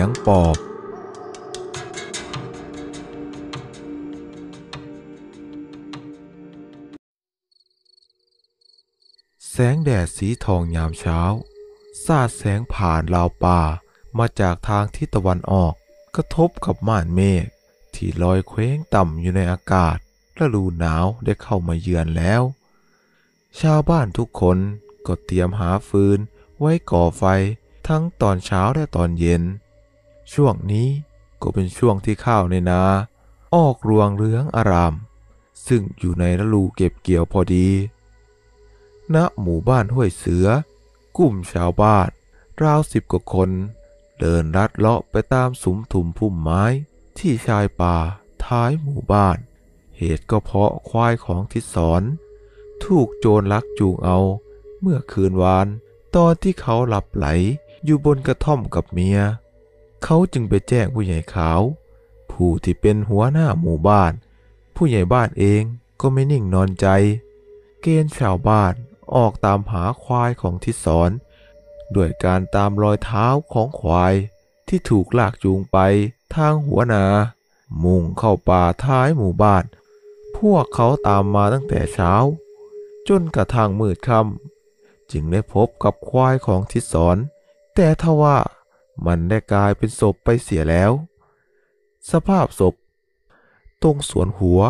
ยงปอบ แสงแดดสีทองยามเช้า สาดแสงผ่านราวป่ามาจากทางทิศตะวันออกกระทบกับม่านเมฆที่ลอยเคว้งต่ำอยู่ในอากาศฤดูหนาวได้เข้ามาเยือนแล้ว ชาวบ้านทุกคนก็เตรียมหาฟืนไว้ก่อไฟทั้งตอนเช้าและตอนเย็นช่วงนี้ก็เป็นช่วงที่ข้าวในนา ออกรวงเรืองอาราม ซึ่งอยู่ในฤดูเก็บเกี่ยวพอดี ณ หมู่บ้านห้วยเสือกุ่มชาวบ้านราวสิบกว่าคน เดินลัดเลาะไปตามสุมถุมพุ่มไม้ที่ชายป่าท้ายหมู่บ้าน เหตุก็เพราะควายของทิศรถูกโจรลักจูงเอา เมื่อคืนวานตอนที่เขาหลับไหลอยู่บนกระท่อมกับเมียเขาจึงไปแจ้งผู้ใหญ่ขาว ผู้ที่เป็นหัวหน้าหมู่บ้าน ผู้ใหญ่บ้านเองก็ไม่นิ่งนอนใจ เกณฑ์ชาวบ้านออกตามหาควายของทิศสอน ด้วยการตามรอยเท้าของควายที่ถูกลากจูงไปทางหัวนา มุ่งเข้าป่าท้ายหมู่บ้าน พวกเขาตามมาตั้งแต่เช้า จนกระทั่งมืดค่ำจึงได้พบกับควายของทิศสอน แต่ทว่ามันได้กลายเป็นศพไปเสียแล้ว สภาพศพ ตรงส่วนหัว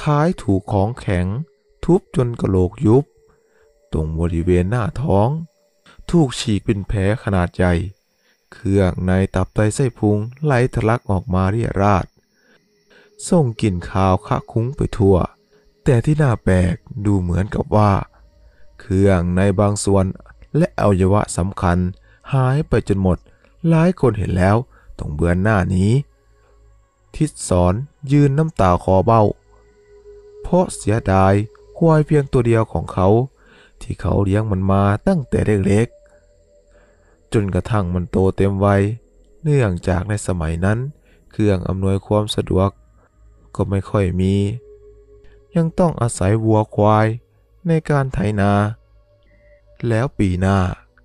คล้ายถูกของแข็ง ทุบจนกระโหลกยุบ ตรงบริเวณหน้าท้อง ถูกฉีกเป็นแผลขนาดใหญ่ เครื่องในตับไตไส้พุงไหลทะลักออกมาเรียราด ส่งกลิ่นคาวคะคุ้งไปทั่ว แต่ที่น่าแปลกดูเหมือนกับว่า เครื่องในบางส่วนและอวัยวะสำคัญหายไปจนหมดหลายคนเห็นแล้วต้องเบือนหน้านี้ ทิศสอนยืนน้ำตาคอเบ้า เพราะเสียดายควายเพียงตัวเดียวของเขา ที่เขาเลี้ยงมันมาตั้งแต่เล็กๆ จนกระทั่งมันโตเต็มวัยเนื่องจากในสมัยนั้นเครื่องอำนวยความสะดวก ก็ไม่ค่อยมี ยังต้องอาศัยวัวควายในการไถนา แล้วปีหน้า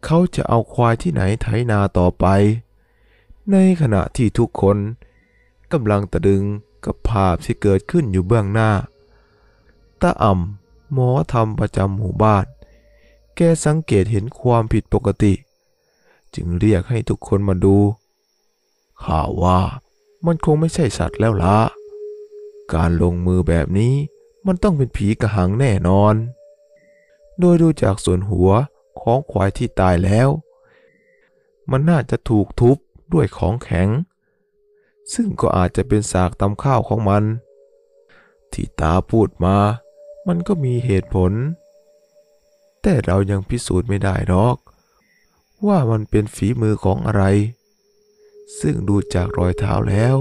เขาจะเอาควายที่ไหนไถนาต่อไป ในขณะที่ทุกคนกำลังตะดึงกับภาพที่เกิดขึ้นอยู่เบื้องหน้า ตาอ่ำหมอทำประจำหมู่บ้าน แกสังเกตเห็นความผิดปกติ จึงเรียกให้ทุกคนมาดู ข่าวว่ามันคงไม่ใช่สัตว์แล้วละ การลงมือแบบนี้มันต้องเป็นผีกระหังแน่นอน โดยดูจากส่วนหัวของควายที่ตายแล้ว มันน่าจะถูกทุบด้วยของแข็ง ซึ่งก็อาจจะเป็นสากตำข้าวของมัน ที่ตาพูดมามันก็มีเหตุผล แต่เรายังพิสูจน์ไม่ได้หรอก ว่ามันเป็นฝีมือของอะไร ซึ่งดูจากรอยเท้าแล้ว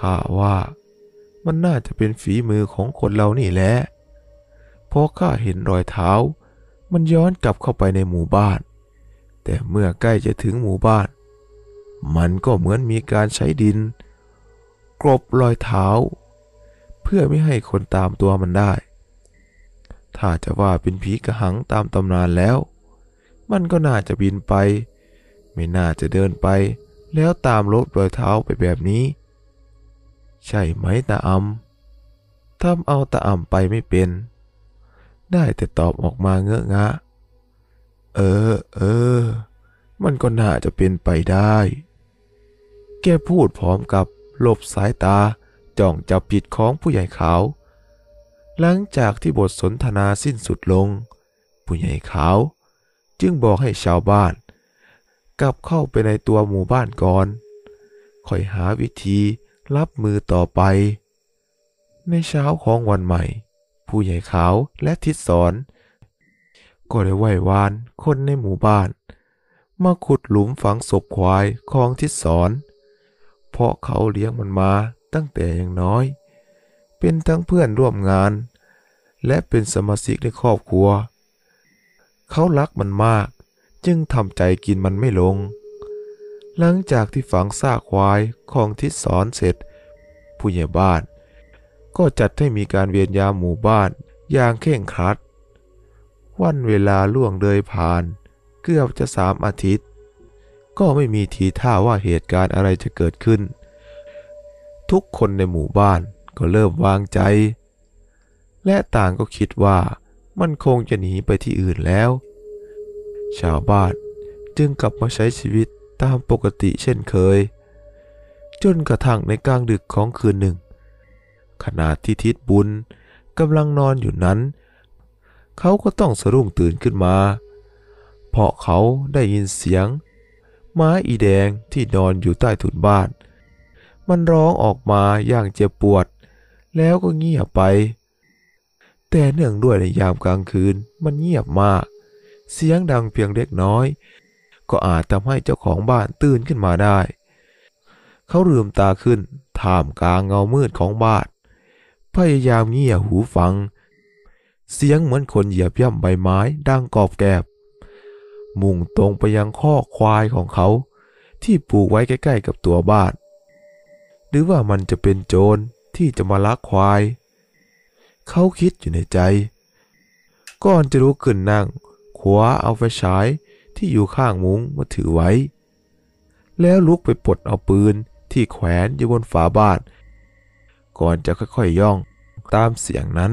ข้าว่ามันน่าจะเป็นฝีมือของคนเรานี่แหละ เพราะข้าเห็นรอยเท้ามันย้อนกลับเข้าไปในหมู่บ้าน แต่เมื่อใกล้จะถึงหมู่บ้าน มันก็เหมือนมีการใช้ดินกรบรอยเท้า เพื่อไม่ให้คนตามตัวมันได้ ถ้าจะว่าเป็นผีกระหังตามตำนานแล้ว มันก็น่าจะบินไป ไม่น่าจะเดินไปแล้วตามรบรอยเท้าไปแบบนี้ ใช่ไหมตาอำทำเอาตาอำไปไม่เป็นได้แต่ตอบออกมาเงอะงะ เออเออมันก็น่าจะเป็นไปได้ แกพูดพร้อมกับ หลบสายตาจ้องจับผิดของผู้ใหญ่ขาวหลังจากที่บทสนทนาสิ้นสุดลง ผู้ใหญ่ขาว จึงบอกให้ชาวบ้าน กลับเข้าไปในตัวหมู่บ้านก่อนคอยหาวิธีรับมือต่อไป ในเช้าของวันใหม่ผู้ใหญ่ขาวและทิศสอนก็ได้ไหว้วานคนในหมู่บ้าน มาขุดหลุมฝังศพควายของทิศสอน เพราะเขาเลี้ยงมันมาตั้งแต่ยังน้อย เป็นทั้งเพื่อนร่วมงาน และเป็นสมาชิกในครอบครัว เขารักมันมากจึงทำใจกินมันไม่ลง หลังจากที่ฝังซากควายของทิศสอนเสร็จ ผู้ใหญ่บ้านก็จัดให้มีการเวียนยามหมู่บ้านอย่างเข่งครัด วันเวลาล่วงเลยผ่านเกือบจะสามอาทิตย์ ก็ไม่มีทีท่าว่าเหตุการณ์อะไรจะเกิดขึ้น ทุกคนในหมู่บ้านก็เริ่มวางใจ และต่างก็คิดว่ามันคงจะหนีไปที่อื่นแล้ว ชาวบ้านจึงกลับมาใช้ชีวิตตามปกติเช่นเคย จนกระทั่งในกลางดึกของคืนหนึ่งขณะที่ทิดบุญกำลังนอนอยู่นั้น เขาก็ต้องสะดุ้งตื่นขึ้นมา เพราะเขาได้ยินเสียง ม้าอีแดงที่นอนอยู่ใต้ถุนบ้าน มันร้องออกมาอย่างเจ็บปวด แล้วก็เงียบไป แต่เนื่องด้วยในยามกลางคืนมันเงียบมาก เสียงดังเพียงเล็กน้อย ก็อาจทำให้เจ้าของบ้านตื่นขึ้นมาได้ เขาลืมตาขึ้นถามกลางเงามืดของบ้านพยายามเงียหูฟัง เสียงเหมือนคนเหยียบย่ำใบไม้ดังกอบแกบมุ่งตรงไปยังข้อควายของเขาที่ปลูกไว้ใกล้ๆกับตัวบ้านหรือว่ามันจะเป็นโจรที่จะมาลักควาย เขาคิดอยู่ในใจ ก่อนจะลุกขึ้นนั่งขวาเอาไฟฉายที่อยู่ข้างมุ้งมาถือไว้ แล้วลุกไปปลดเอาปืนที่แขวนอยู่บนฝาบ้านก่อนจะค่อยๆย่องตามเสียงนั้น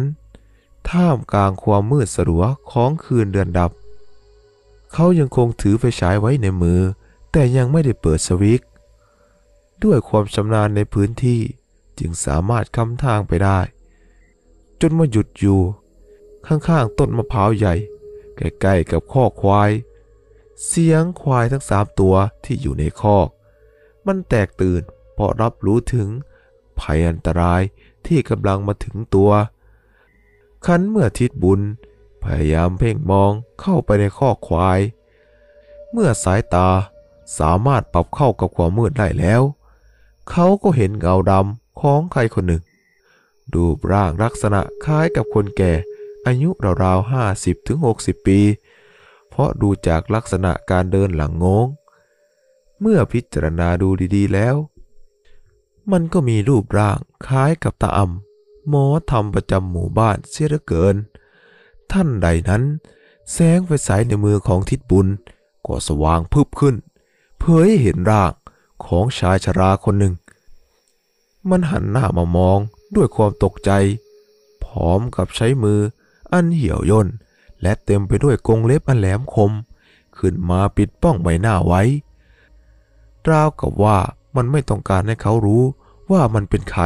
ท่ามกลางความมืดสลัว ของคืนเดือนดับ เขายังคงถือไฟฉายไว้ในมือ แต่ยังไม่ได้เปิดสวิตด้วยความชำนาญในพื้นที่จึงสามารถคำทางไปได้ จนมาหยุดอยู่ข้าง ๆ ต้นมะพร้าวใหญ่ใกล้ๆกับข้อควาย เสียงควายทั้งสามตัวที่อยู่ในคอกมันแตกตื่นเพราะรับรู้ถึงภัยอันตรายที่กำลังมาถึงตัว ขันเมื่อทิดบุญพยายามเพ่งมองเข้าไปในข้อควาย เมื่อสายตาสามารถปรับเข้ากับความมืดได้แล้ว เขาก็เห็นเงาดำของใครคนหนึ่ง ดูร่างลักษณะคล้ายกับคนแก่อายุราวๆห้าสิบถึงหกสิบปี เพราะดูจากลักษณะการเดินหลังงง เมื่อพิจารณาดูดีๆแล้วมันก็มีรูปร่างคล้ายกับตาอ่ำหมอทำประจำหมู่บ้านเสียเหลือเกิน ท่านใดนั้นแสงไฟสายในมือของทิศบุญ ก็สว่างพึบขึ้นเผยเห็นร่างของชายชราคนหนึ่ง มันหันหน้ามามองด้วยความตกใจ พร้อมกับใช้มืออันเหี่ยวย่น และเต็มไปด้วยกรงเล็บอันแหลมคม ขึ้นมาปิดป้องใบหน้าไว้ ราวกับว่ามันไม่ต้องการให้เขารู้ว่ามันเป็นใคร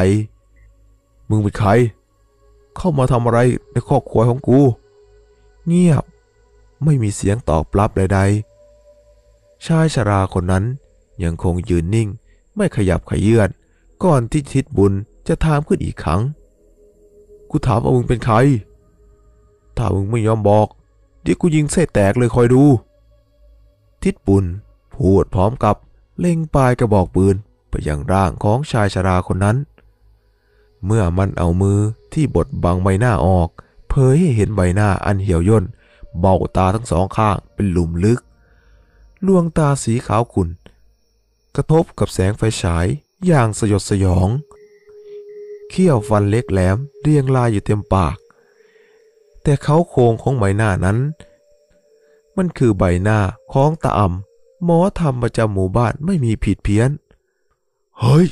มึงเป็นใคร เข้ามาทำอะไรในครอบครัวของกู เงียบ ไม่มีเสียงตอบรับใดๆ ชายชราคนนั้นยังคงยืนนิ่งไม่ขยับขยื่นก่อนที่ทิศบุญจะถามขึ้นอีกครั้ง กูถามว่ามึงเป็นใคร ถ้ามึงไม่ยอมบอกเดี๋ยวกูยิงเส้แตกเลยคอยดู ทิศบุญพูดพร้อมกับเล็งปลายกระบอกปืนไปยังร่างของชายชราคนนั้น เมื่อมันเอามือที่บดบังใบหน้าออกเผยให้เห็นใบหน้าอันเหี่ยวย่น เบาตาทั้งสองข้างเป็นหลุมลึกลวงตาสีขาวขุ่น กระทบกับแสงไฟฉายอย่างสยดสยอง เขี้ยวฟันเล็กแหลมเรียงรายอยู่เต็มปาก แต่เขาโครงของใบหน้านั้น มันคือใบหน้าของตาอ่ำหมอทำประจำหมู่บ้านไม่มีผิดเพี้ยนเฮ้ย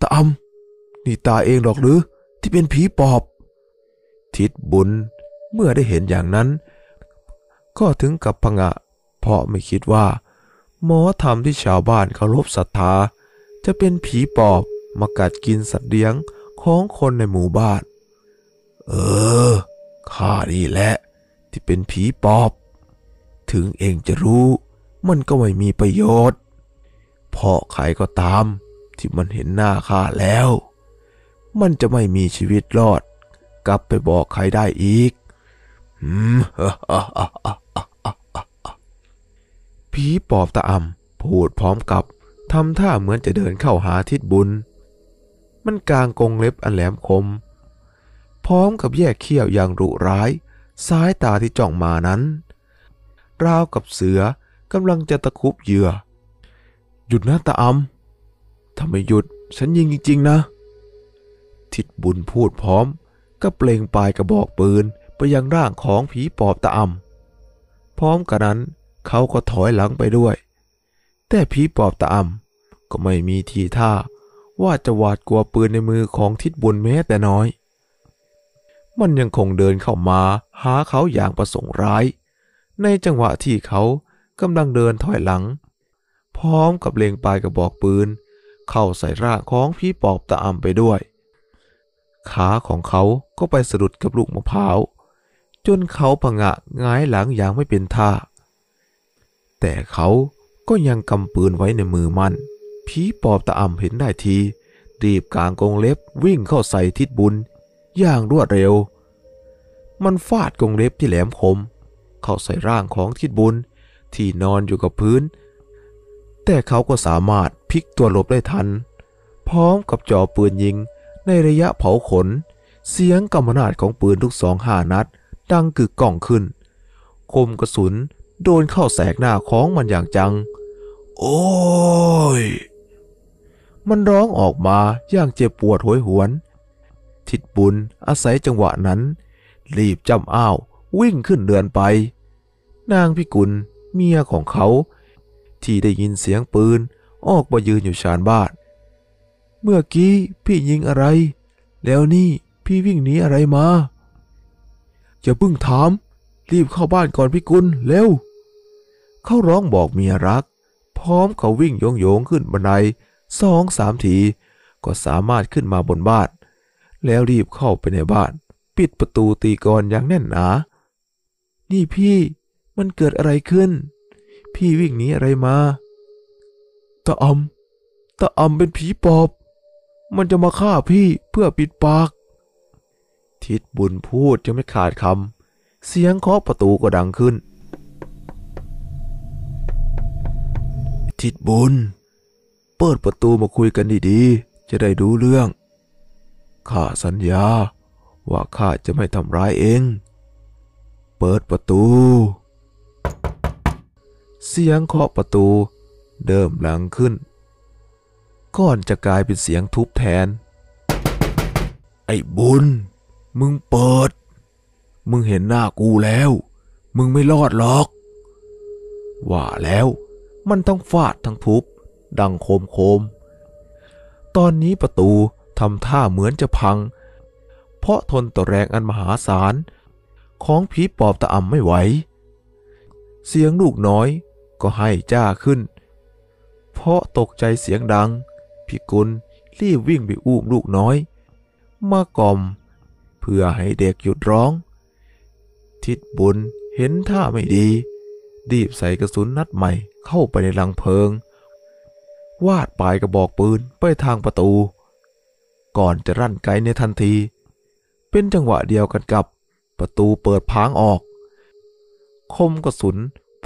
ตาอำนี่ตาเองหรอกหรือ ที่เป็นผีปอบ ทิดบุญเมื่อได้เห็นอย่างนั้น ก็ถึงกับพงะ เพราะไม่คิดว่า หมอธรรมที่ชาวบ้านเคารพศรัทธา จะเป็นผีปอบมากัดกินสัตว์เลี้ยง ของคนในหมู่บ้าน เออ ข้านี่แหละ ที่เป็นผีปอบ ถึงเองจะรู้ มันก็ไม่มีประโยชน์เพราะใครก็ตามที่มันเห็นหน้าข้าแล้ว มันจะไม่มีชีวิตรอด กลับไปบอกใครได้อีกอืมผีปอบตาอ่ำพูดพร้อมกับทำท่าเหมือนจะเดินเข้าหาทิศบุญ มันกลางกงเล็บอันแหลมคม พร้อมกับแยกเขี้ยวอย่างรุร้ายสายตาที่จ้องมานั้น ราวกับเสือกำลังจะตะคุบเหยื่อ หยุดนะตาอำถ้าไม่หยุดฉันยิง จริง ๆ นะ ทิดบุญพูดพร้อม ก็เปล่งปลายกระบอกปืนไปยังร่างของผีปอบตะอ่ำพร้อมกันนั้นเขาก็ถอยหลังไปด้วย แต่ผีปอบตะอ่ำก็ไม่มีทีท่า ว่าจะหวาดกลัวปืนในมือของทิดบุญแม้แต่น้อย มันยังคงเดินเข้ามาหาเขาอย่างประสงค์ร้าย ในจังหวะที่เขากำลังเดินถอยหลัง พร้อมกับเลงปลายกระบอกปืนเข้าใส่ร่างของพี่ปอบตาอำไปด้วย ขาของเขาก็ไปสะดุดกับลูกมะพร้าวจนเขาผงะงายหลังอย่างไม่เป็นท่า แต่เขาก็ยังกำปืนไว้ในมือมันผีปอบตาอ่ำเห็นได้ทีรีบกางกงเล็บวิ่งเข้าใส่ทิศบุญอย่างรวดเร็ว มันฟาดกงเล็บที่แหลมคมเข้าใส่ร่างของทิศบุญที่นอนอยู่กับพื้นแต่เขาก็สามารถพลิกตัวหลบได้ทัน พร้อมกับจ่อปืนยิงในระยะเผาขน เสียงกำนาดของปืนทุกสองห้านัดดังกึกก้องขึ้น คมกระสุนโดนเข้าแสกหน้าของมันอย่างจัง โอ้ยมันร้องออกมาอย่างเจ็บปวดหวยหวนทิดบุญอาศัยจังหวะนั้นรีบจำอ้าววิ่งขึ้นเดือนไป นางพิกุลเมียของเขาที่ได้ยินเสียงปืนออกมายืนอยู่ชานบ้านเมื่อกี้พี่ยิงอะไร แล้วนี่พี่วิ่งหนีอะไรมาอย่าเพิ่งถาม รีบเข้าบ้านก่อนพี่กุลเร็วเขาร้องบอกเมียรัก พร้อมเขาวิ่งโยงโยงขึ้นบันไดสองสามทีก็สามารถขึ้นมาบนบ้านแล้วรีบเข้าไปในบ้าน ปิดประตูตีกรอย่างแน่นหนา นี่พี่มันเกิดอะไรขึ้นพี่วิ่งหนีอะไรมาตะอมตะอมเป็นผีปอบ มันจะมาฆ่าพี่เพื่อปิดปาก ทิดบุญพูดยังไม่ขาดคำ เสียงเคาะประตูก็ดังขึ้น ทิดบุญ เปิดประตูมาคุยกันดีๆ จะได้ดูเรื่อง ข้าสัญญา ว่าข้าจะไม่ทำร้ายเอง เปิดประตูเสียงเคาะประตูเดิมหลังขึ้น ก่อนจะกลายเป็นเสียงทุบแทน ไอ้บุญ มึงเปิด มึงเห็นหน้ากูแล้ว มึงไม่รอดหรอกว่าแล้วมันต้องฟาดทั้งทุบดังโคมโคม ตอนนี้ประตูทำท่าเหมือนจะพัง เพราะทนต่อแรงอันมหาศาล ของผีปอบตะอ่ำไม่ไหว เสียงลูกน้อยก็ให้จ้าขึ้น เพราะตกใจเสียงดังพี่กุลรีบวิ่งไปอุ้มลูกน้อย มากล่อม เพื่อให้เด็กหยุดร้อง ทิดบุญเห็นท่าไม่ดี ดีบใส่กระสุนนัดใหม่เข้าไปในลังเพิง วาดปลายกระบอกปืนไปทางประตู ก่อนจะรั่นไกในทันที เป็นจังหวะเดียวกันกับประตูเปิดพางออก คมกระสุน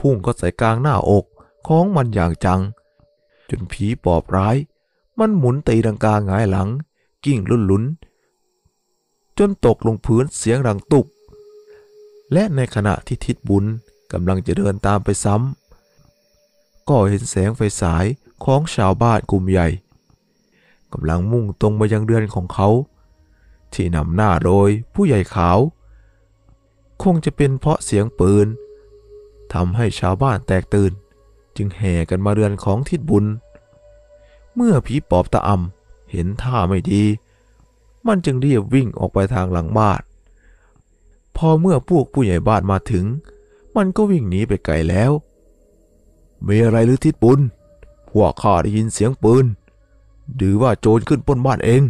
พุ่งก็ใส่กลางหน้าอกของมันอย่างจัง จนผีปอบร้าย มันหมุนตีดังกาหงายหลัง กิ่งลุ่นลุนจนตกลงพื้นเสียงดังตุบและในขณะที่ทิดบุญกำลังจะเดินตามไปซ้ำก็เห็นแสงไฟสาย ของชาวบ้านกลุ่มใหญ่กำลังมุ่งตรงไปยังเดือนของเขา ที่นำหน้าโดยผู้ใหญ่ขาว คงจะเป็นเพราะเสียงปืนทำให้ชาวบ้านแตกตื่น จึงแห่กันมาเรือนของทิดบุญ เมื่อผีปอบตะอำ เห็นท่าไม่ดีมันจึงรีบวิ่งออกไปทางหลังบ้านพอเมื่อพวกผู้ใหญ่บ้านมาถึง มันก็วิ่งหนีไปไกลแล้วมีอะไรหรือทิดบุญพวกข้าได้ยินเสียงปืนหรือ ว่าโจรขึ้นป้นบ้านเอง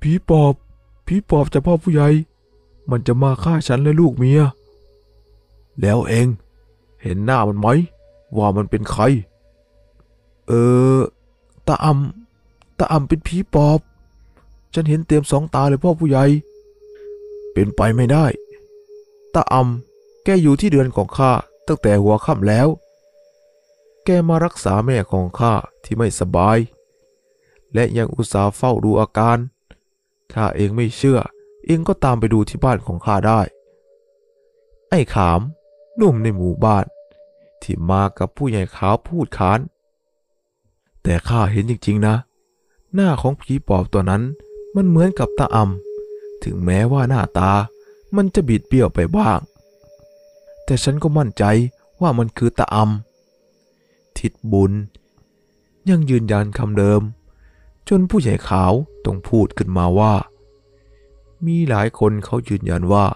ผีปอบผีปอบจะพ่อผู้ใหญ่ มันจะมาฆ่าฉันและลูกเมียแล้วเอง เห็นหน้ามันไหมว่ามันเป็นใครเออตาอ่ำตาอ่ำเป็นผีปอบ ฉันเห็นเต็มสองตาเลยพ่อผู้ใหญ่ เป็นไปไม่ได้ตาอ่ำแกอยู่ที่เดือนของข้าตั้งแต่หัวค่ำแล้ว แกมารักษาแม่ของข้าที่ไม่สบาย และยังอุตส่าห์เฝ้าดูอาการ ถ้าเองไม่เชื่อ เองก็ตามไปดูที่บ้านของข้าได้ ไอ้ขามหนุ่มในหมู่บ้านที่มากับผู้ใหญ่ขาวพูดขาน แต่ข้าเห็นจริง ๆนะ หน้าของผีปอบตัวนั้นมันเหมือนกับตาอำ ถึงแม้ว่าหน้าตามันจะบิดเบี้ยวไปบ้าง แต่ฉันก็มั่นใจว่ามันคือตาอำทิดบุญ ยังยืนยันคำเดิม จนผู้ใหญ่ขาวต้องพูดขึ้นมาว่า มีหลายคนเขายืนยันว่า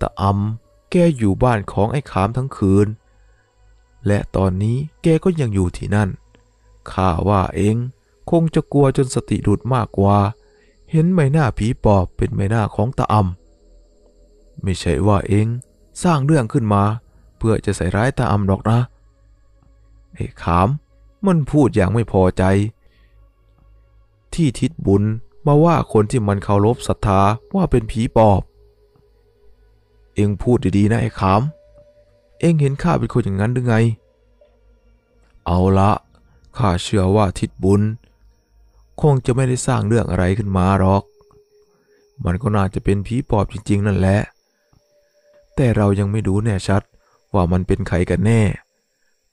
ตาอำแกอยู่บ้านของไอ้ขามทั้งคืน และตอนนี้แกก็ยังอยู่ที่นั่น ข้าว่าเองคงจะกลัวจนสติหลุดมากกว่า เห็นใบหน้าผีปอบเป็นใบหน้าของตาอ่ำไม่ใช่ว่าเองสร้างเรื่องขึ้นมา เพื่อจะใส่ร้ายตาอ่ำหรอกนะ ไอ้ขามมันพูดอย่างไม่พอใจ ที่ทิดบุญมาว่าคนที่มันเคารพศรัทธาว่าเป็นผีปอบเอ็งพูดดีๆนะไอ้ขาม เอ็งเห็นข้าเป็นคนอย่างนั้นหรือไง เอาละข้าเชื่อว่าทิดบุญคงจะไม่ได้สร้างเรื่องอะไรขึ้นมาหรอก มันก็น่าจะเป็นผีปอบจริง ๆ นั่นแหละ แต่เรายังไม่รู้แน่ชัดว่ามันเป็นใครกันแน่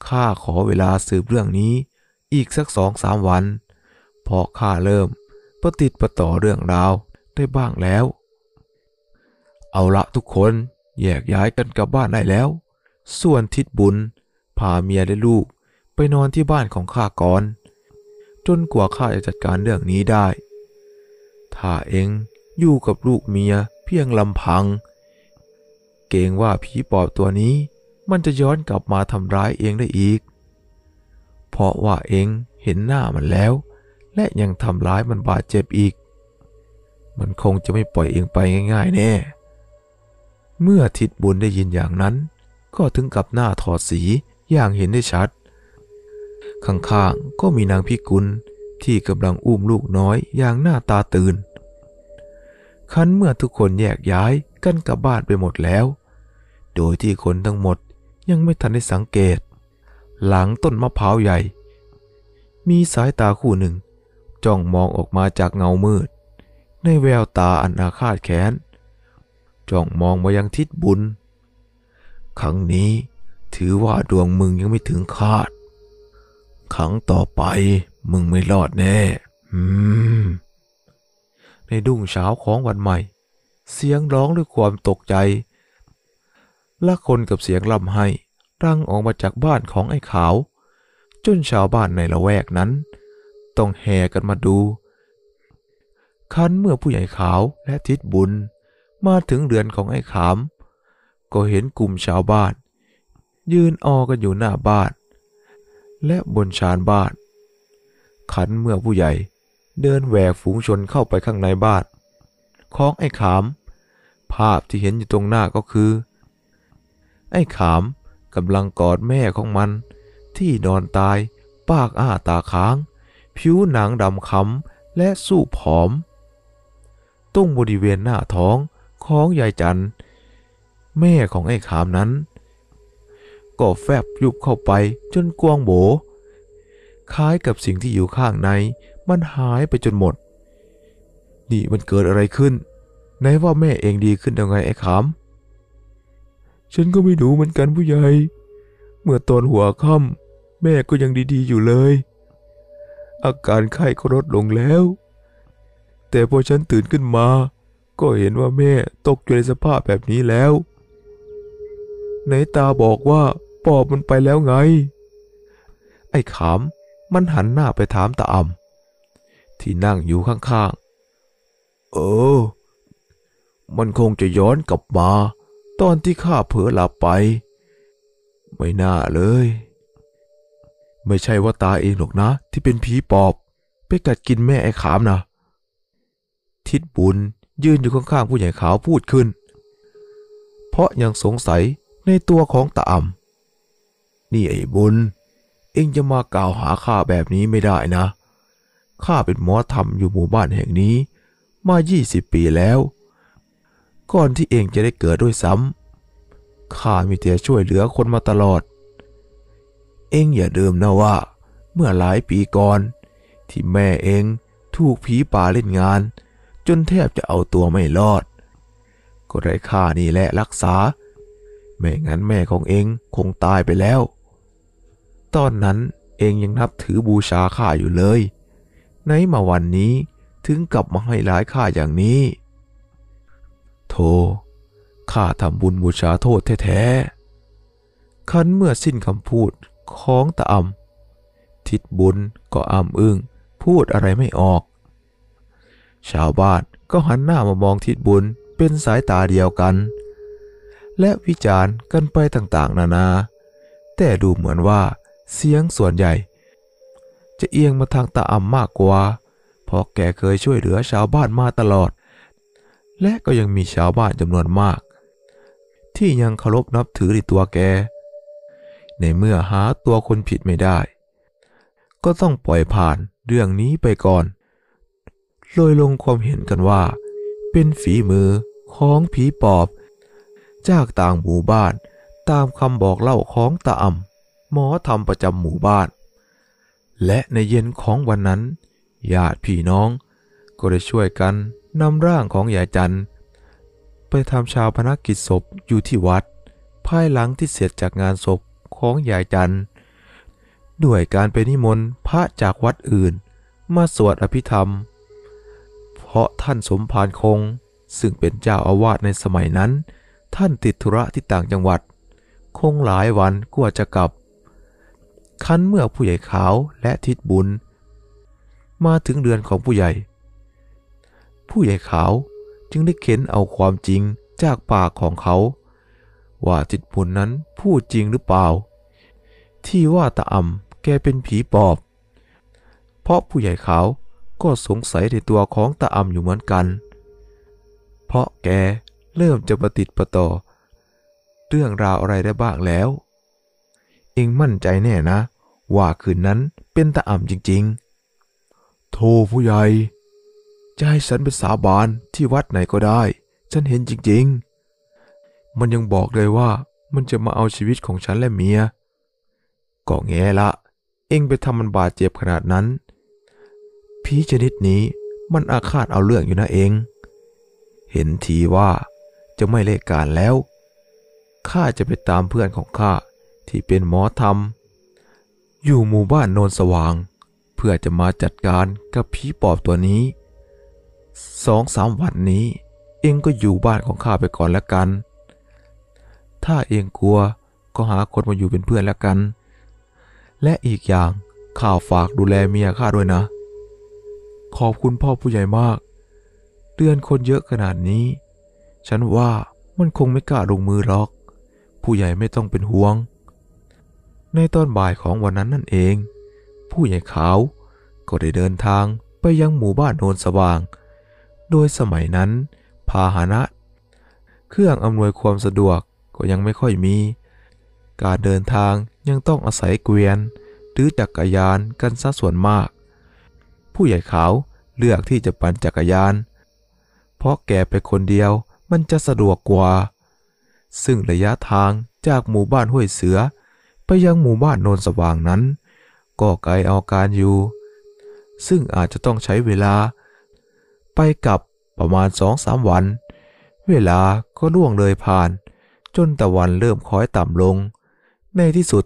ข้าขอเวลาสืบเรื่องนี้อีกสักสองสามวันพอข้าเริ่มประติดประต่อเรื่องราวได้บ้างแล้วเอาละทุกคนแยกย้ายกันกลับบ้านได้แล้ว ส่วนทิดบุญ พาเมียและลูกไปนอนที่บ้านของข้าก่อน จนกว่าข้าจะจัดการเรื่องนี้ได้ ถ้าเองอยู่กับลูกเมียเพียงลำพัง เกรงว่าผีปอบตัวนี้ มันจะย้อนกลับมาทำร้ายเองได้อีก เพราะว่าเองเห็นหน้ามันแล้ว และยังทำร้ายมันบาดเจ็บอีก มันคงจะไม่ปล่อยเองไปง่ายๆแน่เมื่อทิดบุญได้ยินอย่างนั้น ก็ถึงกับหน้าถอดสีอย่างเห็นได้ชัด ข้างๆก็มีนางพิกุลที่กำลังอุ้มลูกน้อยอย่างหน้าตาตื่นคันเมื่อทุกคนแยกย้ายกันกลับบ้านไปหมดแล้ว โดยที่คนทั้งหมดยังไม่ทันได้สังเกต หลังต้นมะพร้าวใหญ่ มีสายตาคู่หนึ่งจ้องมองออกมาจากเงามืด ในแววตาอันอาฆาตแค้นจ้องมองมายังทิศบุญ ครั้งนี้ถือว่าดวงมึงยังไม่ถึงคาด ครั้งต่อไปมึงไม่รอดแน่ในดุ้งเช้าของวันใหม่ เสียงร้องด้วยความตกใจ ละคนกับเสียงล่ำให้รังออกมาจากบ้านของไอ้ขาว จนชาวบ้านในละแวกนั้น ต้องแห่กันมาดูคันเมื่อผู้ใหญ่ขาวและทิศบุญมาถึงเรือนของไอ้ขาม ก็เห็นกลุ่มชาวบ้านยืนออกันอยู่หน้าบ้านและบนชานบ้านขันเมื่อผู้ใหญ่เดินแหวกฝูงชนเข้าไปข้างในบ้านของไอ้ขาม ภาพที่เห็นอยู่ตรงหน้าก็คือ ไอ้ขามกำลังกอดแม่ของมันที่นอนตายปากอ้าตาค้าง ผิวหนังดำคำและสู้ผอมตุ้งบริเวณหน้าท้องของยายจัน แม่ของไอ้ขามนั้น ก็แฟบยุบเข้าไปจนกวางโบ คล้ายกับสิ่งที่อยู่ข้างในมันหายไปจนหมด นี่มันเกิดอะไรขึ้นไหนว่าแม่เองดีขึ้นยังไงไอ้ขาม ฉันก็ไม่รู้เหมือนกันผู้ใหญ่ เมื่อตอนหัวค่ำแม่ก็ยังดีๆอยู่เลย อาการไข้ก็ลดลงแล้ว แต่พอฉันตื่นขึ้นมาก็เห็นว่าแม่ตกอยู่ในสภาพแบบนี้แล้วไหนตาบอกว่าปอบมันไปแล้วไง ไอ้ขาม มันหันหน้าไปถามตาอ่ำที่นั่งอยู่ข้างๆ เออ มันคงจะย้อนกลับมา ตอนที่ข้าเผลอหลับไป ไม่น่าเลย ไม่ใช่ว่าตาเองหรอกนะ ที่เป็นผีปอบ ไปกัดกินแม่ไอ้ขามนะ ทิดบุญยืนอยู่ข้างๆ ผู้ใหญ่ขาวพูดขึ้น เพราะยังสงสัยในตัวของตาอ่ำนี่ไอ้บุญ เองจะมากล่าวหาข้าแบบนี้ไม่ได้นะข้าเป็นหมอธรรมอยู่หมู่บ้านแห่งนี้มา 20 ปีแล้ว ก่อนที่เองจะได้เกิดด้วยซ้ำข้ามีแต่ช่วยเหลือคนมาตลอด เองอย่าเดิมนะว่า เมื่อหลายปีก่อน ที่แม่เองถูกผีป่าเล่นงานจนแทบจะเอาตัวไม่รอด ก็ได้ค่านี่แหละรักษา ไม่งั้นแม่ของเองคงตายไปแล้ว ตอนนั้นเองยังนับถือบูชาข้าอยู่เลย ในมาวันนี้ถึงกลับมาให้ร้ายข้าอย่างนี้โธข้าทำบุญบูชาโทษแท้ ๆ คันเมื่อสิ้นคำพูดของตะอำ ทิดบุญก็อ้ำอึง้งพูดอะไรไม่ออกชาวบ้านก็หันหน้ามามองทิศบุญเป็นสายตาเดียวกัน และวิจารณ์กันไปต่างๆ นานา แต่ดูเหมือนว่า เสียงส่วนใหญ่ จะเอียงมาทางตาอ่ำมากกว่าเพราะแกเคยช่วยเหลือชาวบ้านมาตลอด และก็ยังมีชาวบ้านจำนวนมาก ที่ยังเคารพนับถือในตัวแกในเมื่อหาตัวคนผิดไม่ได้ ก็ต้องปล่อยผ่านเรื่องนี้ไปก่อนลยลงความเห็นกันว่า เป็นฝีมือ ของผีปอบ จากต่างหมู่บ้านตามคำบอกเล่าของตาอ่ำหมอทำประจำหมู่บ้าน และในเย็นของวันนั้นญาติพี่น้อง ก็ได้ช่วยกันนำร่างของยายจันไปทำชาวพนักกิจศพอยู่ที่วัด ภายหลังที่เสร็จจากงานศพของยายจันด้วยการไปนิมนต์พระจากวัดอื่น มาสวดอภิธรรมเพราะท่านสมภารคงซึ่งเป็นเจ้าอาวาสในสมัยนั้น ท่านติดธุระที่ต่างจังหวัด คงหลายวันกว่าจะกลับคันเมื่อผู้ใหญ่ขาวและทิดบุญ มาถึงเดือนของผู้ใหญ่ ผู้ใหญ่ขาวจึงได้เข็นเอาความจริงจากปากของเขา ว่าทิดบุญนั้นพูดจริงหรือเปล่า ที่ว่าตาอ่ำแกเป็นผีปอบ เพราะผู้ใหญ่ขาวก็สงสัยในตัวของตาอ่ำอยู่เหมือนกัน เพราะแกเริ่มจะประติดประต่อเรื่องราวอะไรได้บ้างแล้ว เองมั่นใจแน่นะ ว่าคืนนั้นเป็นตาอ่ำจริง ๆ โทผู้ใหญ่จะให้ฉันไปสาบานที่วัดไหนก็ได้ ฉันเห็นจริงๆ มันยังบอกเลยว่ามันจะมาเอาชีวิตของฉันและเมียก็แง่ละ เองไปทำมันบาดเจ็บขนาดนั้นผีชนิดนี้มันอาฆาตเอาเรื่องอยู่นะเอง เห็นทีว่าจะไม่เล่การแล้ว ข้าจะไปตามเพื่อนของข้าที่เป็นหมอธรรมอยู่หมู่บ้านโนนสว่าง เพื่อจะมาจัดการกับผีปอบตัวนี้สองสามวันนี้เองก็อยู่บ้านของข้าไปก่อนละกัน ถ้าเองกลัวก็หาคนมาอยู่เป็นเพื่อนละกัน และอีกอย่างข้าฝากดูแลเมียข้าด้วยนะขอบคุณพ่อผู้ใหญ่มากเดือนคนเยอะขนาดนี้ ฉันว่ามันคงไม่กล้าลงมือหรอก ผู้ใหญ่ไม่ต้องเป็นห่วง ในตอนบ่ายของวันนั้นนั่นเอง ผู้ใหญ่ขาวก็ได้เดินทางไปยังหมู่บ้านโนนสว่าง โดยสมัยนั้นพาหนะ เครื่องอำนวยความสะดวกก็ยังไม่ค่อยมี การเดินทางยังต้องอาศัยเกวียน หรือจักรยานกันซะส่วนมากผู้ใหญ่ขาวเลือกที่จะปั่นจักรยาน เพราะแกไปคนเดียวมันจะสะดวกกว่า ซึ่งระยะทางจากหมู่บ้านห้วยเสือไปยังหมู่บ้านโนนสว่างนั้น ก็ไกลเอาการอยู่ ซึ่งอาจจะต้องใช้เวลา ไปกลับประมาณสองสามวัน เวลาก็ล่วงเลยผ่านจนตะวันเริ่มคอยต่ำลง ในที่สุด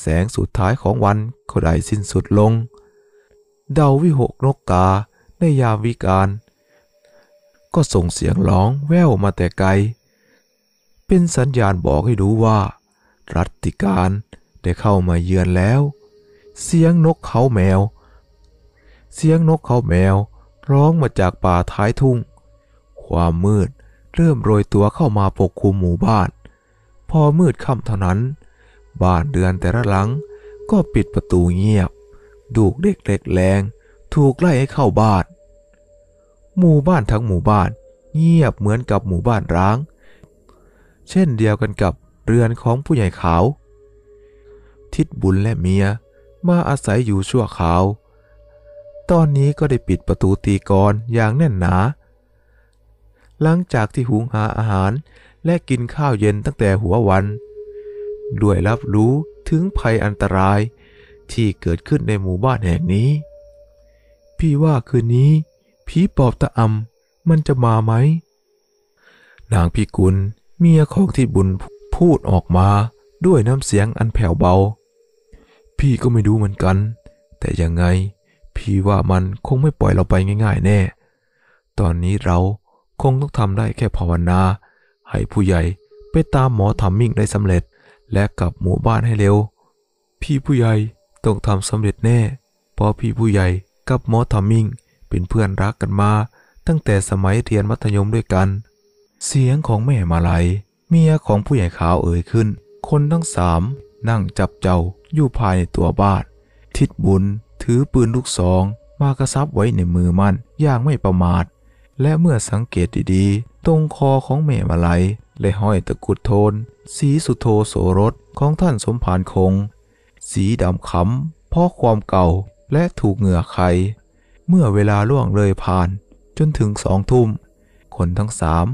แสงสุดท้ายของวันก็ได้สิ้นสุดลงเดาวิหกนกกาในยามวิการ ก็ส่งเสียงร้องแว่วมาแต่ไกลเป็นสัญญาณบอกให้รู้ว่า รัติการได้เข้ามาเยือนแล้ว เสียงนกเขาแมว เสียงนกเขาแมว ร้องมาจากป่าท้ายทุ่งความมืดเริ่มโรยตัวเข้ามาปกคลุมหมู่บ้านพอมืดค่ำเท่านั้นบ้านเดือนแต่ละหลังก็ปิดประตูเงียบดูกเด็กเล็กแรงถูกไล่ให้เข้าบ้านหมู่บ้านทั้งหมู่บ้านเงียบเหมือนกับหมู่บ้านร้าง เช่นเดียวกันกับเรือนของผู้ใหญ่ขาว ทิดบุญและเมียมาอาศัยอยู่ชั่วคราว ตอนนี้ก็ได้ปิดประตูตีกรอย่างแน่นหนา หลังจากที่หุงหาอาหารและกินข้าวเย็นตั้งแต่หัววัน ด้วยรับรู้ถึงภัยอันตรายที่เกิดขึ้นในหมู่บ้านแห่งนี้ พี่ว่าคืนนี้ผีปอบตะอำมันจะมาไหม นางพิกุลเมียของที่บุญพูดออกมาด้วยน้ำเสียงอันแผ่วเบา พี่ก็ไม่รู้เหมือนกัน แต่ยังไงพี่ว่ามันคงไม่ปล่อยเราไปง่าย ๆ แน่ ตอนนี้เราคงต้องทำได้แค่ภาวนา ให้ผู้ใหญ่ไปตามหมอทำมิ่งได้สำเร็จ และกลับหมู่บ้านให้เร็ว พี่ผู้ใหญ่ต้องทำสำเร็จแน่ เพราะพี่ผู้ใหญ่กับมอทามิงเป็นเพื่อนรักกันมา ตั้งแต่สมัยเรียนมัธยมด้วยกัน เสียงของแม่มาลัย เมียของผู้ใหญ่ขาวเอ่ยขึ้น คนทั้งสามนั่งจับเจ้าอยู่ภายในตัวบ้าน ทิดบุญถือปืนลูกสอง มากระซับไว้ในมือมันอย่างไม่ประมาท และเมื่อสังเกตดีๆ ตรงคอของแม่มาลัย และห้อยตะกุดโทน สีสุโธโสรสของท่านสมภารคงสีดำขำเพราะความเก่าและถูกเหงื่อไขเมื่อเวลาล่วงเลยผ่านจนถึงสองทุ่มคนทั้งสาม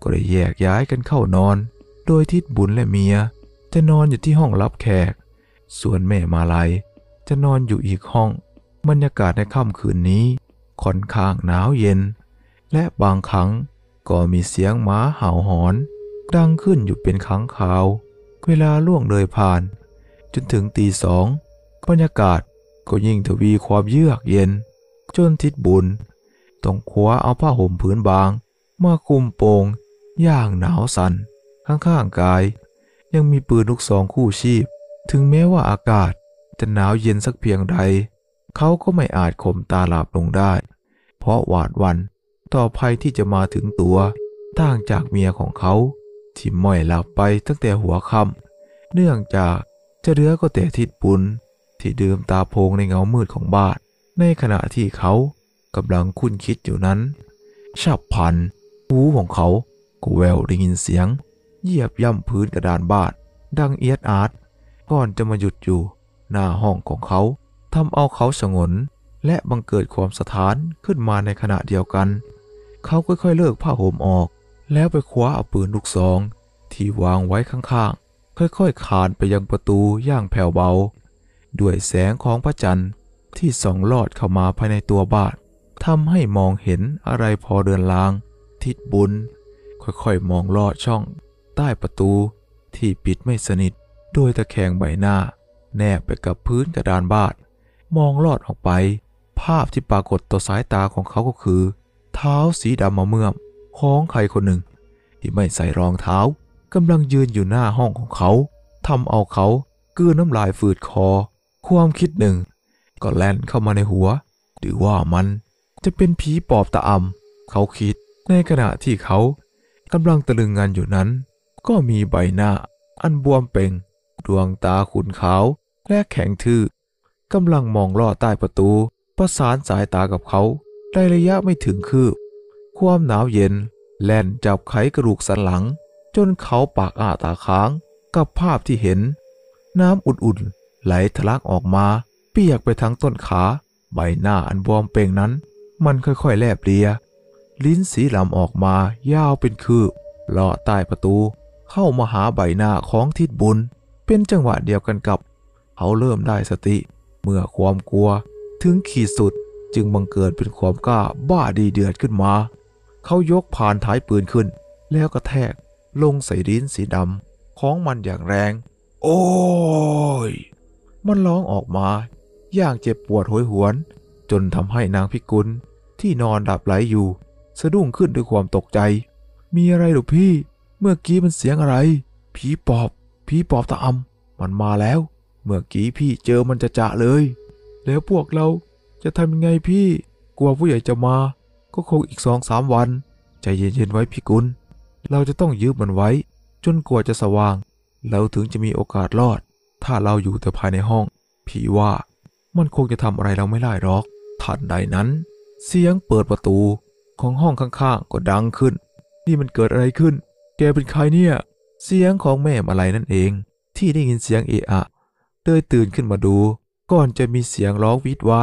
ก็ได้แยกย้ายกันเข้านอน โดยทิดบุญและเมีย จะนอนอยู่ที่ห้องรับแขก ส่วนแม่มาลัย จะนอนอยู่อีกห้อง บรรยากาศในค่ำคืนนี้ค่อนข้างหนาวเย็น และบางครั้ง ก็มีเสียงหมาเห่าหอน ดังขึ้นอยู่เป็นครั้งคราว เวลาล่วงเลยผ่านจนถึงตีสอง บรรยากาศก็ยิ่งทวีความเยือกเย็น จนทิดบุญต้องคว้าเอาผ้าห่มผืนบาง มาคุมโปงย่างหนาวสัน่นข้างๆกาย ยังมีปืนลูกสองคู่ชีพ ถึงแม้ว่าอากาศ จะหนาวเย็นสักเพียงใด เขาก็ไม่อาจข่มตาหลับลงได้ เพราะหวาดวันต่อภัยที่จะมาถึงตัวต่างจากเมียของเขาที่ม่อยหลับไปตั้งแต่หัวค่ำเนื่องจากจะเรือก็แต่ทิดปุนที่ดื่มตาโพงในเงามืดของบาทในขณะที่เขากำลังคุ้นคิดอยู่นั้นฉับพันหูของเขาก็แววได้ยินเสียงเหยียบย่ำพื้นกระดานบานดังเอียดอาดก่อนจะมาหยุดอยู่หน้าห้องของเขาทำเอาเขาสงน และบังเกิดความสถานขึ้นมาในขณะเดียวกัน เขาค่อยๆเลิกผ้าห่มออก แล้วไปคว้าเอาปืนลูกซอง ที่วางไว้ข้างค่อยๆคานไปยังประตู ย่างแผ่วเบา ด้วยแสงของพระจันทร์ที่ส่องลอดเข้ามาภายในตัวบ้านทำให้มองเห็นอะไรพอเดินลาง ทิศบุญ ค่อยๆ มองลอดช่อง ใต้ประตูที่ปิดไม่สนิทโดยตะแคงใบหน้า แนบไปกับพื้นกระดานบ้านมองลอดออกไป ภาพที่ปรากฏต่อสายตาของเขาก็คือ เท้าสีดำมาเมื่อมของใครคนหนึ่ง ที่ไม่ใส่รองเท้ากำลังยืนอยู่หน้าห้องของเขา ทำเอาเขาเกือน้ำลายฝืดคอ ความคิดหนึ่ง ก็แล่นเข้ามาในหัว หรือว่ามันจะเป็นผีปอบตะอำเขาคิด ในขณะที่เขากำลังตะลึงงานอยู่นั้น ก็มีใบหน้า อันบวมเป่ง ดวงตาขุนขาว และแข็งทื่อกำลังมองลอดใต้ประตู ประสานสายตากับเขา ได้ระยะไม่ถึงคืบ ความหนาวเย็น แล่นจับไขกระดูกสันหลังจนเขาปากอ้าตาค้างกับภาพที่เห็น น้ำอุ่นๆ ไหลทะลักออกมา เปียกไปทั้งต้นขา ใบหน้าอันบวมเป่งนั้น มันค่อยๆ แลบเลีย ลิ้นสีลำออกมายาวเป็นคืบเลาะใต้ประตู เข้ามาหาใบหน้าของทิดบุญ เป็นจังหวะเดียวกันกับ เขาเริ่มได้สติ เมื่อความกลัว ถึงขีดสุดจึงบังเกิดเป็นความกล้าบ้าดีเดือดขึ้นมา เขายกผ่านท้ายปืนขึ้น แล้วกระแทกลงใส่ดินสีดำของมันอย่างแรง โอ้ย มันร้องออกมาอย่างเจ็บปวดหอยหวน จนทำให้นางพิกุล ที่นอนดับไหลอยู่ สะดุ้งขึ้นด้วยความตกใจ มีอะไรหรือพี่ เมื่อกี้มันเสียงอะไร ผีปอบผีปอบตะอำ มันมาแล้ว เมื่อกี้พี่เจอมันจะจะเลย แล้วพวกเราจะทำยังไงพี่ กลัวผู้ใหญ่จะมา ก็คงอีกสองสามวันใจเย็นๆไว้พี่กุลเราจะต้องยืมมันไว้ จนกว่าจะสว่างเราถึงจะมีโอกาสรอด ถ้าเราอยู่แต่ภายในห้องผีว่า มันคงจะทำอะไรเราไม่ได้หรอก ทันใดนั้น เสียงเปิดประตูของห้องข้างๆ ก็ดังขึ้น นี่มันเกิดอะไรขึ้น แกเป็นใครเนี่ย เสียงของแม่มาลัยนั่นเอง ที่ได้ยินเสียงเอะอะเลยตื่นขึ้นมาดู ก่อนจะมีเสียงร้องวีดไว้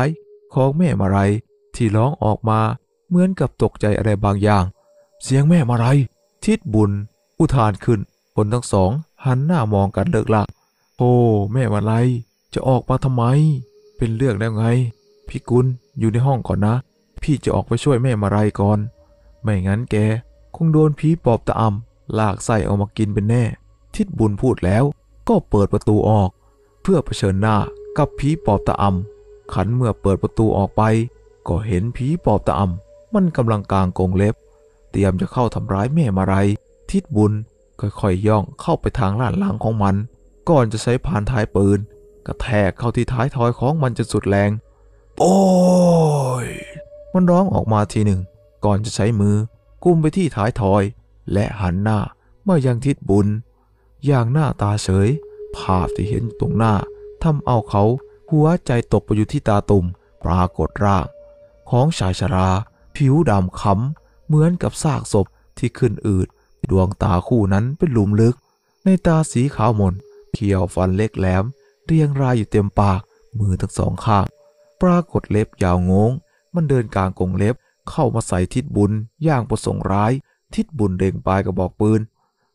ของแม่มาลัยที่ร้องออกมาเหมือนกับตกใจอะไรบางอย่าง เสียงแม่มาลัยทิดบุญ อุทานขึ้นคนทั้งสองหันหน้ามองกันเลิกลักโอ้แม่วันไรจะออกมาทำไม เป็นเรื่องแล้วไง พี่กุลอยู่ในห้องก่อนนะพี่จะออกไปช่วยแม่มาไรก่อน ไม่งั้นแกคงโดนผีปอบตะอำลากใส่เอามากินเป็นแน่ ทิดบุญพูดแล้วก็เปิดประตูออก เพื่อเผชิญหน้ากับผีปอบตะอำ ขันเมื่อเปิดประตูออกไป ก็เห็นผีปอบตะอำ มันกำลังกางกงเล็บเตรียมจะเข้าทำร้ายแม่มาไร ทิดบุญ ค่อยๆย่องเข้าไปทางล้านหลังของมัน ก่อนจะใช้ผ่านท้ายปืนกระแทกเข้าที่ท้ายทอยของมันจนสุดแรง โอ้ยมันร้องออกมาทีหนึ่ง ก่อนจะใช้มือกุมไปที่ท้ายทอย และหันหน้ามายังทิดบุญ อย่างหน้าตาเฉย ภาพที่เห็นตรงหน้าทำเอาเขาหัวใจตกไปอยู่ที่ตาตุ่มปรากฏร่าง ของชายชรา ผิวดำขำเหมือนกับซากศพที่ขึ้นอืด ดวงตาคู่นั้นเป็นหลุมลึก ในตาสีขาวมน เขียวฟันเล็กแหลม เรียงรายอยู่เต็มปาก มือทั้งสองข้าง ปรากฏเล็บยาวงง มันเดินกลางกงเล็บเข้ามาใส่ทิศบุญ ย่างประสงร้าย ทิศบุญเร่งปลายกระบอกปืน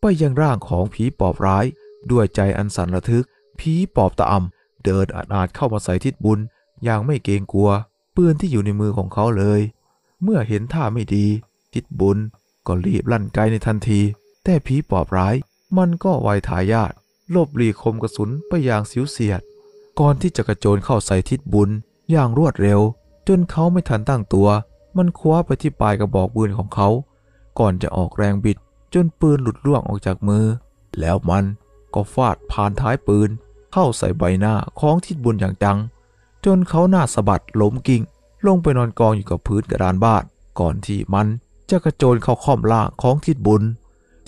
ไปยังร่างของผีปอบร้าย ด้วยใจอันสันระทึก ผีปอบตะอ่ำเดินอาอาจเข้ามาใส่ทิศบุญ อย่างไม่เกรงกลัว ปืนที่อยู่ในมือของเขาเลย เมื่อเห็นท่าไม่ดีทิดบุญก็รีบลั่นไกในทันที แต่ผีปอบร้าย มันก็ไวทายาทลบหลีคมกระสุนไปอย่างสิวเสียด ก่อนที่จะกระโจนเข้าใส่ทิดบุญอย่างรวดเร็ว จนเขาไม่ทันตั้งตัว มันคว้าไปที่ปลายกระบอกปืนของเขา ก่อนจะออกแรงบิด จนปืนหลุดล่วงออกจากมือ แล้วมันก็ฟาดผ่านท้ายปืน เข้าใส่ใบหน้าของทิดบุญอย่างจัง จนเขาหน้าสะบัดล้มกิ่งลงไปนอนกองอยู่กับพื้นกระดานบ้านก่อนที่มันจะกระโจนเข้าค้อมล่างของทิดบุญ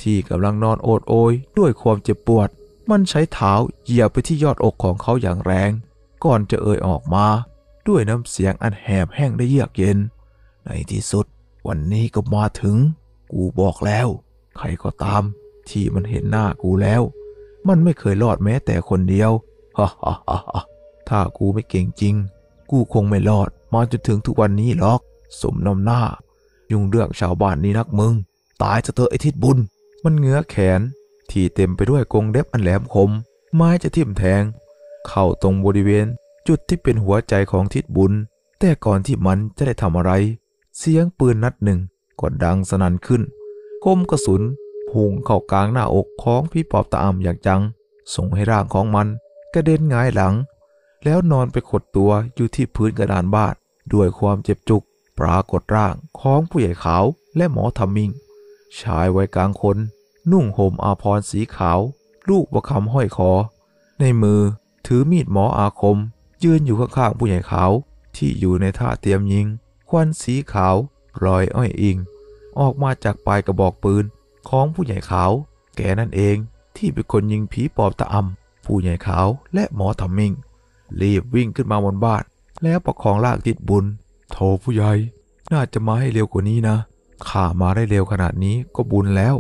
ที่กำลังนอนโอดโอย ด้วยความเจ็บปวด มันใช้เท้าเหยียบไปที่ยอดอกของเขาอย่างแรง ก่อนจะเอ่ยออกมา ด้วยน้ำเสียงอันแหบแห้งได้เยือกเย็น ในที่สุด วันนี้ก็มาถึง กูบอกแล้ว ใครก็ตาม ที่มันเห็นหน้ากูแล้ว มันไม่เคยรอดแม้แต่คนเดียวฮ่าฮ่าฮ่าถ้ากูไม่เก่งจริง กูคงไม่รอดมาจนถึงทุกวันนี้หรอกสมน้ำหน้ายุ่งเรื่องชาวบ้านนี่นักมึง ตายจะเตอไอทิศบุญ มันเงื้อแขนที่เต็มไปด้วยกงเด็บอันแหลมคม ไม้จะทิ่มแทง เข้าตรงบริเวณจุดที่เป็นหัวใจของทิศบุญ แต่ก่อนที่มันจะได้ทำอะไร เสียงปืนนัดหนึ่งก็ดังสนั่นขึ้น คมกระสุนพุ่งเข้ากลางหน้าอกของพี่ปอบตาอ่ำอย่างจัง ส่งให้ร่างของมันกระเด็นหงายหลัง แล้วนอนไปขดตัวอยู่ที่พื้นกระดานบ้านด้วยความเจ็บจุกปรากฏร่าง ของผู้ใหญ่ขาวและหมอทรมิง ชายวัยกลางคนนุ่งห่มอาพรสีขาว ลูกประคำห้อยคอในมือถือมีดหมออาคม ยืนอยู่ข้างๆผู้ใหญ่ขาวที่อยู่ในท่าเตรียมยิง ควันสีขาวรอยอ้อยอิงออกมาจากปลายกระบอกปืนของผู้ใหญ่ขาวแกนั่นเองที่เป็นคนยิงผีปอบตะอำ ผู้ใหญ่ขาวและหมอทรมิงรีบวิ่งขึ้นมาบนบ้านแล้วประคองลากติดบุญโทผู้ใหญ่ น่าจะมาให้เร็วกว่านี้นะ ข้ามาได้เร็วขนาดนี้ก็บุญแล้ว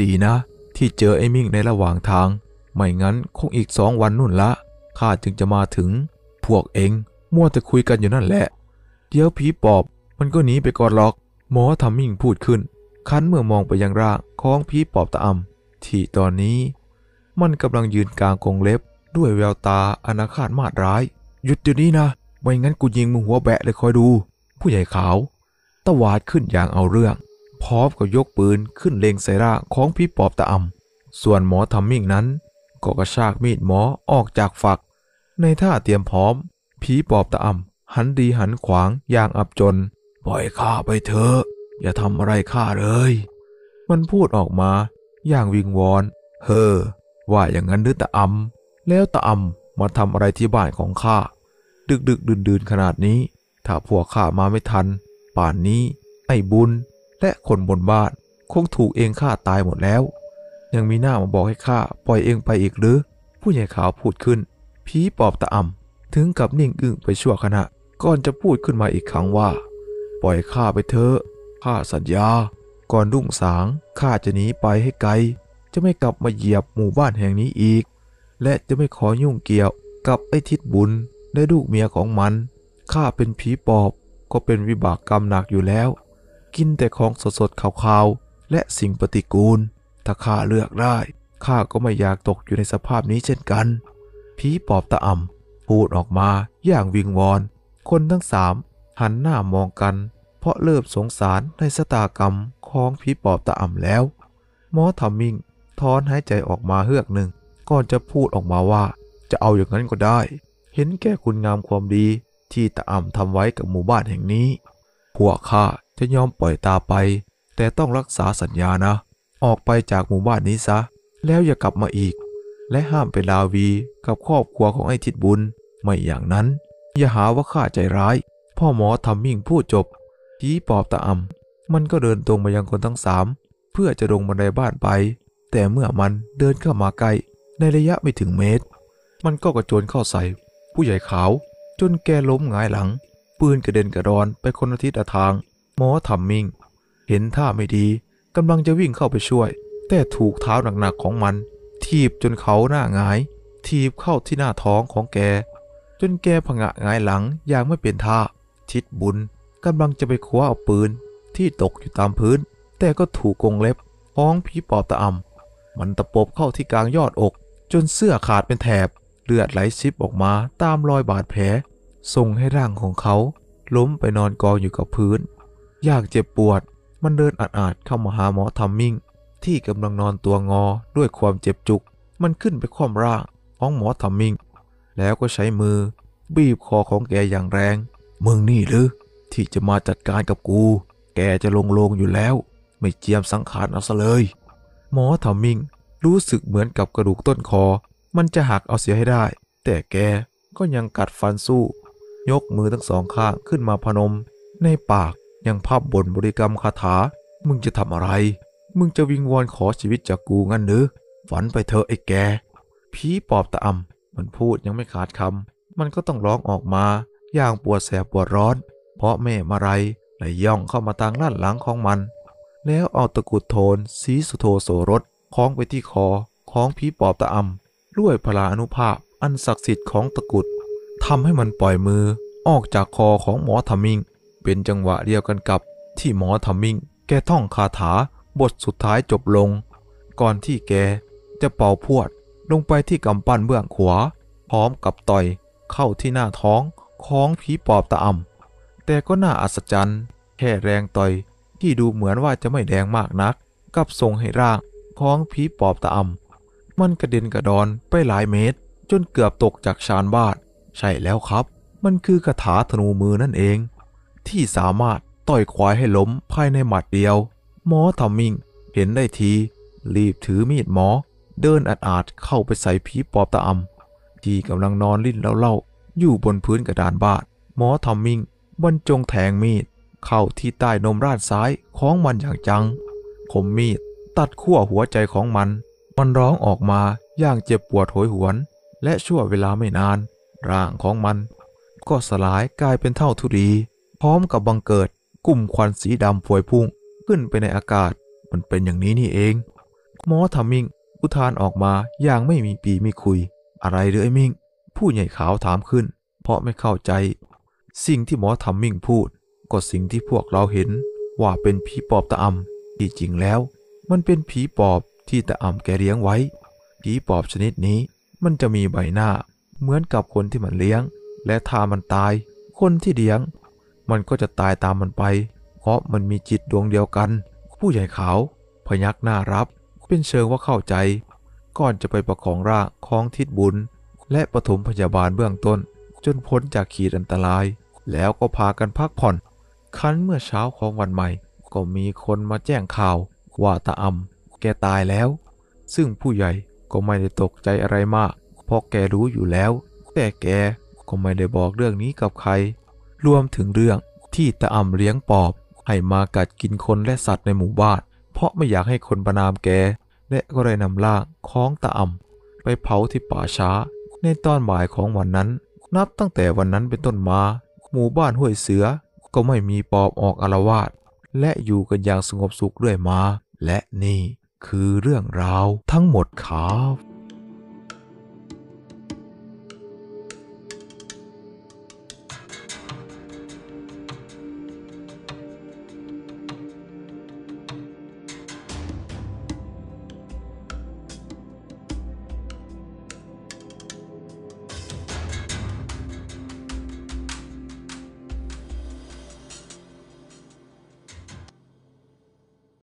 ดีนะ ที่เจอไอ้มิ่งในระหว่างทาง ไม่งั้นคงอีกสองวันนู่นละ ข้าจึงจะมาถึง พวกเองมัวแต่คุยกันอยู่นั่นแหละ เดี๋ยวผีปอบ มันก็หนีไปก่อนหรอก หมอทำมิ่งพูดขึ้น คันเมื่อมองไปยังร่างของผีปอบตะอำที่ตอนนี้ มันกำลังยืนกลางกรงเล็บ ด้วยแววตาอนาคาตมาดร้าย หยุดอยู่นี้นะไม่งั้นกูยิงมึงหัวแบะเลยคอยดู ผู้ใหญ่ขาว ตะวาดขึ้นอย่างเอาเรื่องพร้อมกับยกปืนขึ้นเลงใส่ร่างของพี่ปอบตะอำ ส่วนหมอทำมิ่งนั้น ก็กระชากมีดหมอออกจากฝัก ในท่าเตรียมพร้อมผีปอบตะอำ หันดีหันขวางอย่างอับจนปล่อยข้าไปเถอะ อย่าทำอะไรข้าเลย มันพูดออกมา อย่างวิงวอนเฮ้อว่าอย่างนั้นหรือตะอำ แล้วตะอำมาทำอะไรที่บ้านของข้าดึกดึกดื่นดื่นขนาดนี้ ถ้าพวกข้ามาไม่ทัน ป่านนี้ไอ้บุญ และคนบนบ้านคงถูกเองฆ่าตายหมดแล้ว ยังมีหน้ามาบอกให้ข้าปล่อยเองไปอีกหรือ ผู้ใหญ่ขาวพูดขึ้นผีปอบตะอ่ำถึงกับนิ่งอึ้งไปชั่วขณะ ก่อนจะพูดขึ้นมาอีกครั้งว่า ปล่อยข้าไปเถอะ ข้าสัญญา ก่อนรุ่งสางข้าจะหนีไปให้ไกล จะไม่กลับมาเหยียบหมู่บ้านแห่งนี้อีก และจะไม่ขอยุ่งเกี่ยวกับไอ้ทิศบุญได้ลูกเมียของมัน ข้าเป็นผีปอบก็เป็นวิบากกรรมหนักอยู่แล้ว กินแต่ของสดๆขาวๆและสิ่งปฏิกูล ถ้าข้าเลือกได้ ข้าก็ไม่อยากตกอยู่ในสภาพนี้เช่นกัน ผีปอบตะอ่ำพูดออกมาอย่างวิงวอน คนทั้งสามหันหน้ามองกัน เพราะเริ่มสงสารในสตากรรมของผีปอบตะอ่ำแล้วหมอทำมิ่งถอนหายใจออกมาเฮือกหนึ่งก่อนจะพูดออกมาว่าจะเอาอย่างนั้นก็ได้เห็นแก่คุณงามความดีที่ตาอ่ำทำไว้กับหมู่บ้านแห่งนี้พวกข้าจะยอมปล่อยตาไป แต่ต้องรักษาสัญญานะ ออกไปจากหมู่บ้านนี้ซะ แล้วอย่ากลับมาอีก และห้ามไปลาวีกับครอบครัวของไอ้ทิดบุญ ไม่อย่างนั้น อย่าหาว่าข้าใจร้าย พ่อหมอทำมิ่งพูดจบชี้ปอบตาอ่ำมันก็เดินตรงมายังคนทั้งสามเพื่อจะลงบันไดบ้านไป แต่เมื่อมันเดินเข้ามาใกล้ในระยะไม่ถึงเมตร มันก็กระโจนเข้าใส่ผู้ใหญ่ขาวจนแกล้มหงายหลัง ปืนกระเด็นกระดอนไปคนอาทิตยาทางหมอทำมิงเห็นท่าไม่ดีกำลังจะวิ่งเข้าไปช่วย แต่ถูกเท้าหนักๆของมันทีบจนเขาหน้าหงายทีบเข้าที่หน้าท้องของแก จนแกผงะหงายหลังอย่างไม่เปลี่ยนท่าทิดบุญกำลังจะไปคว้าเอาปืนที่ตกอยู่ตามพื้น แต่ก็ถูกกงเล็บข้องผีปอบตะอำ มันตะปบเข้าที่กลางยอดอก จนเสื้อขาดเป็นแถบลือดไหลซิบออกมาตามรอยบาดแผลส่งให้ร่างของเขาล้มไปนอนกองอยู่กับพื้นอยากเจ็บปวดมันเดินอาดๆเข้ามาหาหมอทัมมิง ที่กำลังนอนตัวงอด้วยความเจ็บจุกมันขึ้นไปคว่ำร่างของหมอทัมมิง แล้วก็ใช้มือ บีบคอของแกอย่างแรงมึงนี่หรือ ที่จะมาจัดการกับกู แกจะลงโลงอยู่แล้ว ไม่เจียมสังขารเอาซะเลย หมอทมมิงรู้สึกเหมือนกับกระดูกต้นคอมันจะหักเอาเสียให้ได้ แต่แกก็ยังกัดฟันสู้ ยกมือทั้งสองข้างขึ้นมาพนม ในปากยังภาพบ่นบริกรรมคาถา มึงจะทำอะไร มึงจะวิงวอนขอชีวิตจากกูงั้นหรือฝันไปเถอะไอ้แกผีปอบตะอำ มันพูดยังไม่ขาดคำ มันก็ต้องร้องออกมาอย่างปวดแสบปวดร้อน เพราะแม่มาไรไหลย่องเข้ามาทางล้านหลังของมัน แล้วเอาตะกุดโทนสีสุโธโสรส คล้องไปที่คอของผีปอบตะอำด้วยพลาอนุภาพอันศักดิ์สิทธิ์ของตะกุดทำให้มันปล่อยมือออกจากคอของหมอทามิงเป็นจังหวะเดียวกันกับที่หมอทามิงแกท่องคาถาบทสุดท้ายจบลง ก่อนที่แกจะเป่าพวดลงไปที่กำปั้นเบื้องขวาพร้อมกับต่อยเข้าที่หน้าท้องของผีปอบตะอ่ำแต่ก็น่าอัศจรรย์ แค่แรงต่อย ที่ดูเหมือนว่าจะไม่แดงมากนักกับส่งให้ร่างของผีปอบตะอ่ำมันกระเด็นกระดอนไปหลายเมตรจนเกือบตกจากชานบานใช่แล้วครับ มันคือคาถาธนูมือนั่นเอง ที่สามารถต่อยควายให้ล้มภายในหมัดเดียวหมอทำมิงเห็นได้ที รีบถือมีดหมอ เดินอัดอาดเข้าไปใส่ผีปอบตาอำที่กำลังนอนลิ้นเล่าๆ อยู่บนพื้นกระดานบานหมอทำมิงบรรจงแทงมีด เข้าที่ใต้นมราดซ้ายของมันอย่างจังคมมีดตัดขั้วหัวใจของมันมันร้องออกมาอย่างเจ็บปวดโหยหวน และชั่วเวลาไม่นาน ร่างของมัน ก็สลายกลายเป็นเท่าธุลีพร้อมกับบังเกิด กลุ่มควันสีดำพวยพุ่งขึ้นไปในอากาศ มันเป็นอย่างนี้นี่เองหมอทามิงอุทานออกมาอย่างไม่มีปีไม่คุย อะไรหรือไอ้มิงผู้ใหญ่ขาวถามขึ้น เพราะไม่เข้าใจ สิ่งที่หมอทามิงพูดก็สิ่งที่พวกเราเห็นว่าเป็นผีปอบตะอำที่จริงแล้ว มันเป็นผีปอบที่ตาอ่ำแกเลี้ยงไว้ผีปอบชนิดนี้มันจะมีใบหน้า เหมือนกับคนที่มันเลี้ยง และถ้ามันตาย คนที่เลี้ยง มันก็จะตายตามมันไป เพราะมันมีจิตดวงเดียวกัน ผู้ใหญ่ขาว พยักหน้ารับเป็นเชิงว่าเข้าใจก่อนจะไปประคองร่างของทิดบุญ และปฐมพยาบาลเบื้องต้น จนพ้นจากขีดอันตราย แล้วก็พากันพักผ่อนคันเมื่อเช้าของวันใหม่ ก็มีคนมาแจ้งข่าวว่าตาอ่ำแกตายแล้ว ซึ่งผู้ใหญ่ก็ไม่ได้ตกใจอะไรมาก เพราะแกรู้อยู่แล้ว แต่แกก็ไม่ได้บอกเรื่องนี้กับใคร รวมถึงเรื่องที่ตะอ่ำเลี้ยงปอบให้มากัดกินคนและสัตว์ในหมู่บ้าน เพราะไม่อยากให้คนประนามแก และก็เลยนำล่างคล้องตะอ่ำไปเผาที่ป่าช้า ในตอนบ่ายของวันนั้น นับตั้งแต่วันนั้นเป็นต้นมา หมู่บ้านห้วยเสือก็ไม่มีปอบออกอารวาส และอยู่กันอย่างสงบสุขเรื่อยมา และนี่คือเรื่องราวทั้งหมดครับ